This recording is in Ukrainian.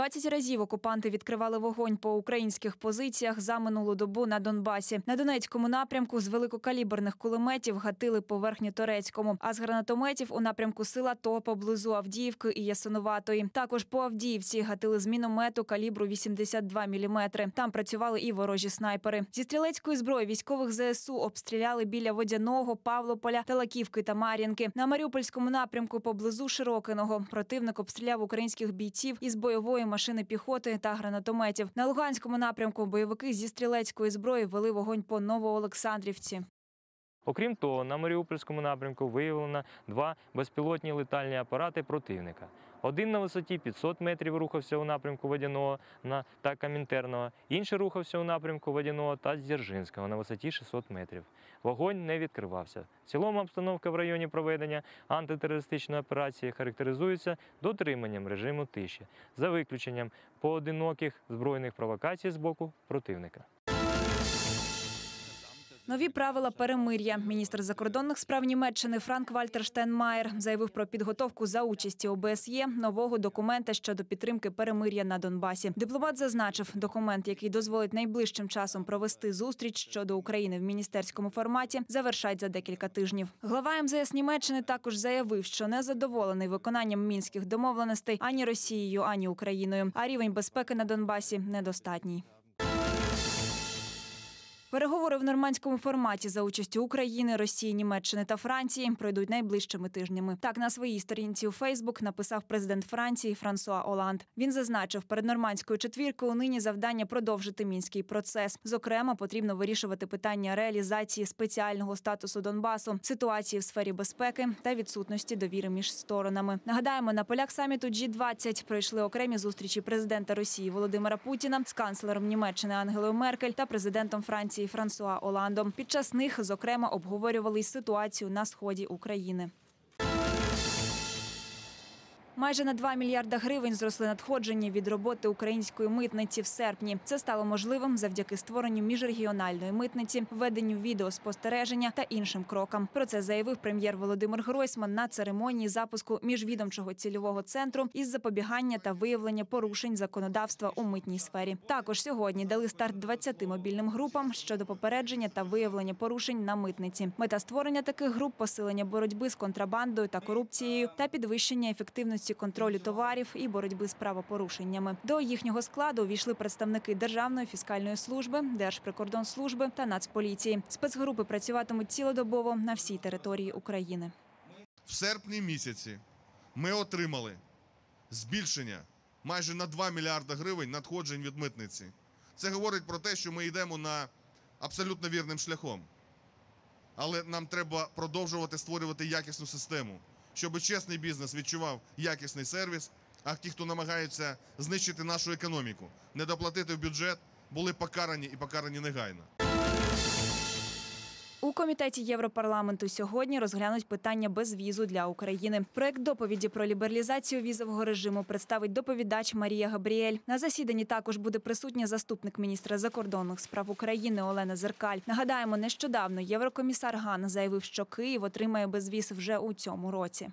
20 разів окупанти відкривали вогонь по українських позиціях за минулу добу на Донбасі. На Донецькому напрямку з великокаліберних кулеметів гатили по Верхньоторецькому, а з гранатометів у напрямку села то поблизу Авдіївки і Ясиноватої. Також по Авдіївці гатили з міномету калібру 82 мм. Там працювали і ворожі снайпери. Зі стрілецької зброї військових ЗСУ обстріляли біля водяного, Павлополя, та Лаківки та Мар'їнки. На Маріупольському напрямку поблизу Широкиного противник обстріляв українських бійців із бойової машини піхоти та гранатометів. На Луганському напрямку бойовики зі стрілецької зброї вели вогонь по Новоолександрівці. Окрім того, на Маріупольському напрямку виявлено два безпілотні летальні апарати противника. Один на висоті 500 метрів рухався у напрямку Водяного та Камінтерного, інший рухався у напрямку Водяного та Дзержинського на висоті 600 метрів. Вогонь не відкривався. В цілому обстановка в районі проведення антитерористичної операції характеризується дотриманням режиму тиші, за виключенням поодиноких збройних провокацій з боку противника. Нові правила перемир'я. Міністр закордонних справ Німеччини Франк Вальтер Штенмаєр заявив про підготовку за участі ОБСЄ нового документа щодо підтримки перемир'я на Донбасі. Дипломат зазначив, документ, який дозволить найближчим часом провести зустріч щодо України в міністерському форматі, завершать за декілька тижнів. Глава МЗС Німеччини також заявив, що не задоволений виконанням мінських домовленостей ані Росією, ані Україною, а рівень безпеки на Донбасі недостатній. Переговори в нормандському форматі за участю України, Росії, Німеччини та Франції пройдуть найближчими тижнями. Так на своїй сторінці у Фейсбук написав президент Франції Франсуа Оланд. Він зазначив, перед нормандською четвіркою нині завдання продовжити мінський процес. Зокрема, потрібно вирішувати питання реалізації спеціального статусу Донбасу, ситуації в сфері безпеки та відсутності довіри між сторонами. Нагадаємо, на полях саміту G20 пройшли окремі зустрічі президента Росії Володимира Путіна з канцлером Німеччини Ангелою Меркель та президентом Франції делегації Франсуа Оландом. Під час них зокрема обговорювали й ситуацію на сході України. Майже на 2 мільярда гривень зросли надходження від роботи української митниці в серпні. Це стало можливим завдяки створенню міжрегіональної митниці, введенню відеоспостереження та іншим крокам. Про це заявив прем'єр Володимир Гройсман на церемонії запуску міжвідомчого цільового центру із запобігання та виявлення порушень законодавства у митній сфері. Також сьогодні дали старт 20 мобільним групам щодо попередження та виявлення порушень на митниці. Мета створення таких груп посилення боротьби з контрабандою та корупцією та підвищення ефективності звітності, контролю товарів і боротьби з правопорушеннями. До їхнього складу увійшли представники Державної фіскальної служби, Держприкордонслужби та Нацполіції. Спецгрупи працюватимуть цілодобово на всій території України. В серпні місяці ми отримали збільшення майже на 2 мільярди гривень надходжень від митниці. Це говорить про те, що ми йдемо на абсолютно вірним шляхом. Але нам треба продовжувати створювати якісну систему щоб чесний бізнес відчував якісний сервіс. А ті, хто намагаються знищити нашу економіку, не доплатити в бюджет, були покарані і покарані негайно. У комітеті Європарламенту сьогодні розглянуть питання безвізу для України. Проект доповіді про лібералізацію візового режиму представить доповідач Марія Габріель. На засіданні також буде присутня заступник міністра закордонних справ України Олена Зеркаль. Нагадаємо, нещодавно єврокомісар Ган заявив, що Київ отримає безвіз вже у цьому році.